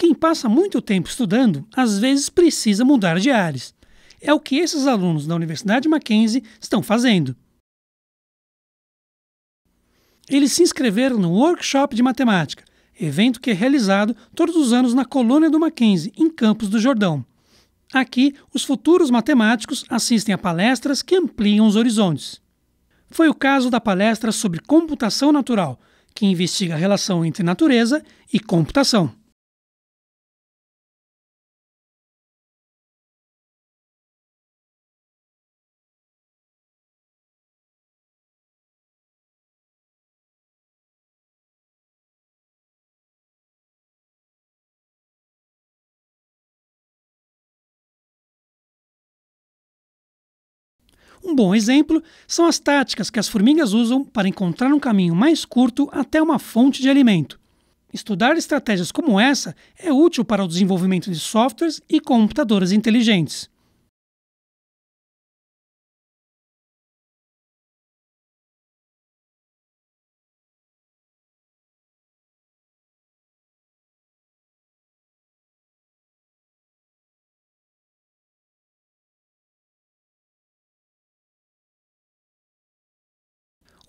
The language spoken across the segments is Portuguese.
Quem passa muito tempo estudando, às vezes precisa mudar de áreas. É o que esses alunos da Universidade Mackenzie estão fazendo. Eles se inscreveram no Workshop de Matemática, evento que é realizado todos os anos na colônia do Mackenzie, em Campos do Jordão. Aqui, os futuros matemáticos assistem a palestras que ampliam os horizontes. Foi o caso da palestra sobre computação natural, que investiga a relação entre natureza e computação. Um bom exemplo são as táticas que as formigas usam para encontrar um caminho mais curto até uma fonte de alimento. Estudar estratégias como essa é útil para o desenvolvimento de softwares e computadores inteligentes.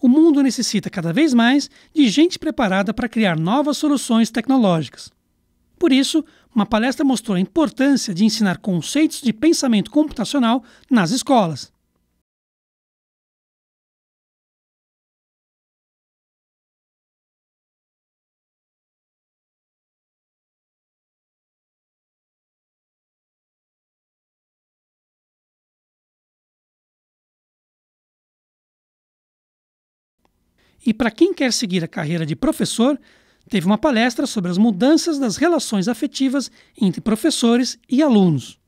o mundo necessita cada vez mais de gente preparada para criar novas soluções tecnológicas. Por isso, uma palestra mostrou a importância de ensinar conceitos de pensamento computacional nas escolas. E para quem quer seguir a carreira de professor, teve uma palestra sobre as mudanças das relações afetivas entre professores e alunos.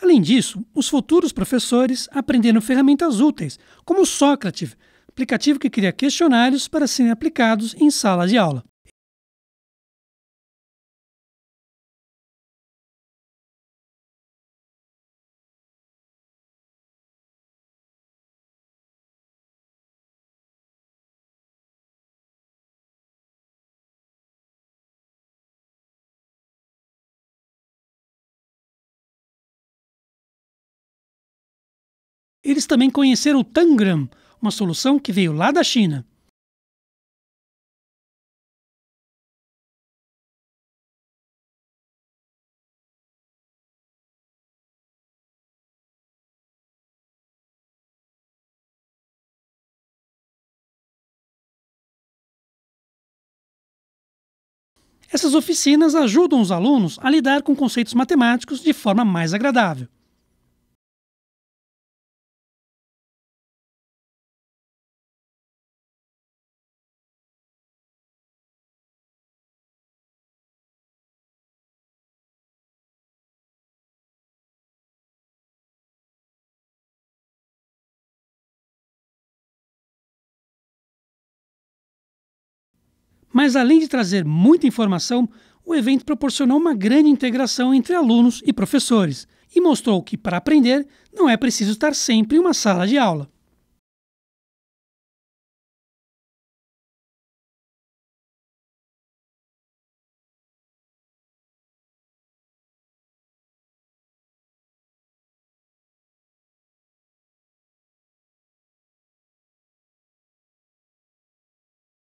Além disso, os futuros professores aprenderam ferramentas úteis, como o Socrative, aplicativo que cria questionários para serem aplicados em sala de aula. eles também conheceram o Tangram, uma solução que veio lá da China. Essas oficinas ajudam os alunos a lidar com conceitos matemáticos de forma mais agradável. Mas além de trazer muita informação, o evento proporcionou uma grande integração entre alunos e professores e mostrou que para aprender não é preciso estar sempre em uma sala de aula.